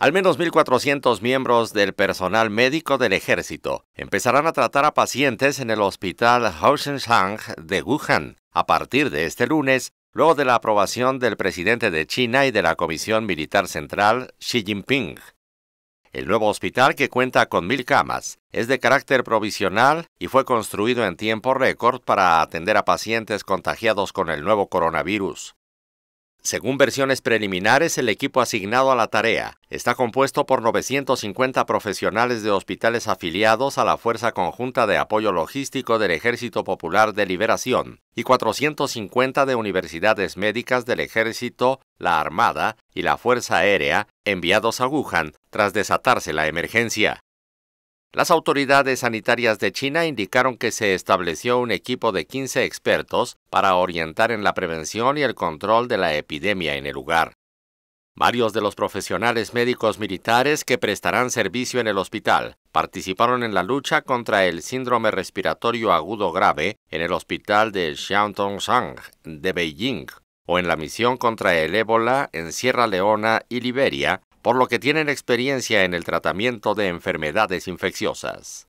Al menos 1.400 miembros del personal médico del ejército empezarán a tratar a pacientes en el hospital Shang de Wuhan a partir de este lunes, luego de la aprobación del presidente de China y de la Comisión Militar Central, Xi Jinping. El nuevo hospital, que cuenta con mil camas, es de carácter provisional y fue construido en tiempo récord para atender a pacientes contagiados con el nuevo coronavirus. Según versiones preliminares, el equipo asignado a la tarea está compuesto por 950 profesionales de hospitales afiliados a la Fuerza Conjunta de Apoyo Logístico del Ejército Popular de Liberación y 450 de universidades médicas del Ejército, la Armada y la Fuerza Aérea enviados a Wuhan tras desatarse la emergencia. Las autoridades sanitarias de China indicaron que se estableció un equipo de 15 expertos para orientar en la prevención y el control de la epidemia en el lugar. Varios de los profesionales médicos militares que prestarán servicio en el hospital participaron en la lucha contra el síndrome respiratorio agudo grave en el hospital de Xiangtongshan de Beijing o en la misión contra el ébola en Sierra Leona y Liberia por lo que tienen experiencia en el tratamiento de enfermedades infecciosas.